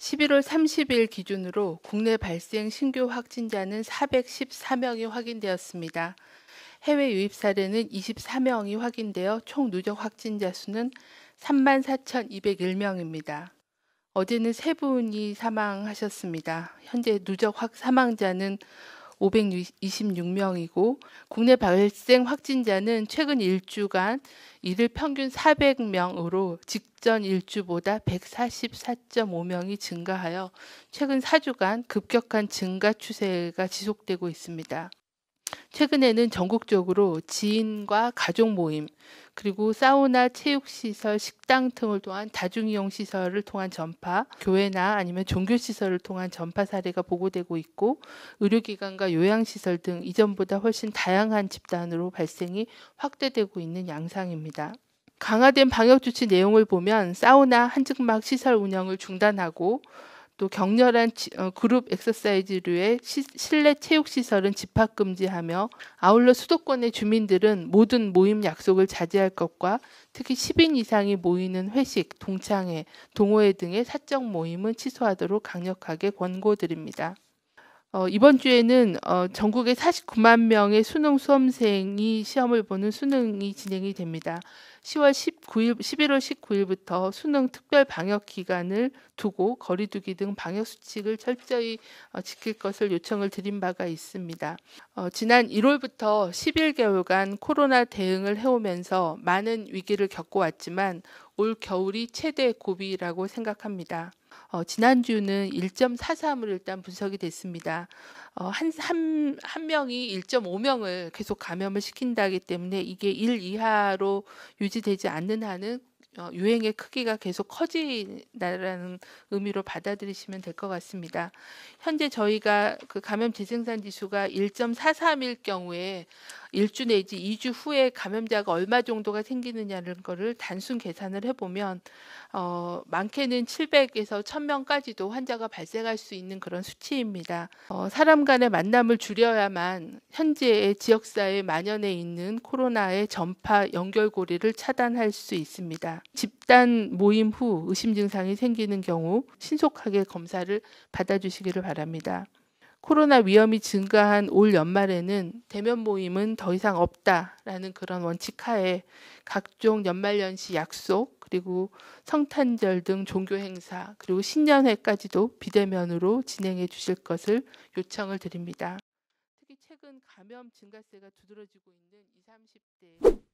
11월 30일 기준으로 국내 발생 신규 확진자는 414명이 확인되었습니다. 해외 유입 사례는 24명이 확인되어 총 누적 확진자 수는 34,201명입니다. 어제는 세 분이 사망하셨습니다. 현재 누적 확 사망자는 526명이고 국내 발생 확진자는 최근 일주간 이를 평균 400명으로 직전 일주보다 144.5명이 증가하여 최근 4주간 급격한 증가 추세가 지속되고 있습니다. 최근에는 전국적으로 지인과 가족 모임, 그리고 사우나, 체육시설, 식당 등을 통한 다중이용 시설을 통한 전파, 교회나 아니면 종교시설을 통한 전파 사례가 보고되고 있고, 의료기관과 요양시설 등 이전보다 훨씬 다양한 집단으로 발생이 확대되고 있는 양상입니다. 강화된 방역조치 내용을 보면 사우나, 한증막 시설 운영을 중단하고, 또 격렬한 어, 그룹 엑서사이즈류의 시, 실내 체육 시설은 집합 금지하며 아울러 수도권의 주민들은 모든 모임 약속을 자제할 것과 특히 10인 이상이 모이는 회식, 동창회, 동호회 등의 사적 모임은 취소하도록 강력하게 권고드립니다. 어, 이번 주에는 어, 전국의 49만 명의 수능 수험생이 시험을 보는 수능이 진행이 됩니다. 10월 19일, 11월 19일부터 수능 특별 방역 기간을 두고 거리두기 등 방역 수칙을 철저히 어, 지킬 것을 요청을 드린 바가 있습니다. 어, 지난 1월부터 11개월간 코로나 대응을 해오면서 많은 위기를 겪어 왔지만 올 겨울이 최대 고비라고 생각합니다. 어, 지난주는 1.43으로 일단 분석이 됐습니다. 어, 한, 한, 한 명이 1.5명을 계속 감염을 시킨다기 때문에 이게 1 이하로 유지되지 않는 한은 어, 유행의 크기가 계속 커진다라는 의미로 받아들이시면 될 것 같습니다. 현재 저희가 그 감염 재생산 지수가 1 4 3일 경우에 1주 내지 2주 후에 감염자가 얼마 정도가 생기느냐는 거를 단순 계산을 해보면 어, 많게는 700에서 1000명까지도 환자가 발생할 수 있는 그런 수치입니다. 어, 사람 간의 만남을 줄여야만 현재의 지역사회 만연해 있는 코로나의 전파 연결고리를 차단할 수 있습니다. 집단 모임 후 의심 증상이 생기는 경우 신속하게 검사를 받아주시기를 바랍니다. 코로나 위험이 증가한 올 연말에는 대면 모임은 더 이상 없다라는 그런 원칙 하에 각종 연말연시 약속 그리고 성탄절 등 종교 행사 그리고 신년회까지도 비대면으로 진행해 주실 것을 요청을 드립니다. 특히 최근 감염 증가세가 두드러지고 있는 2 30대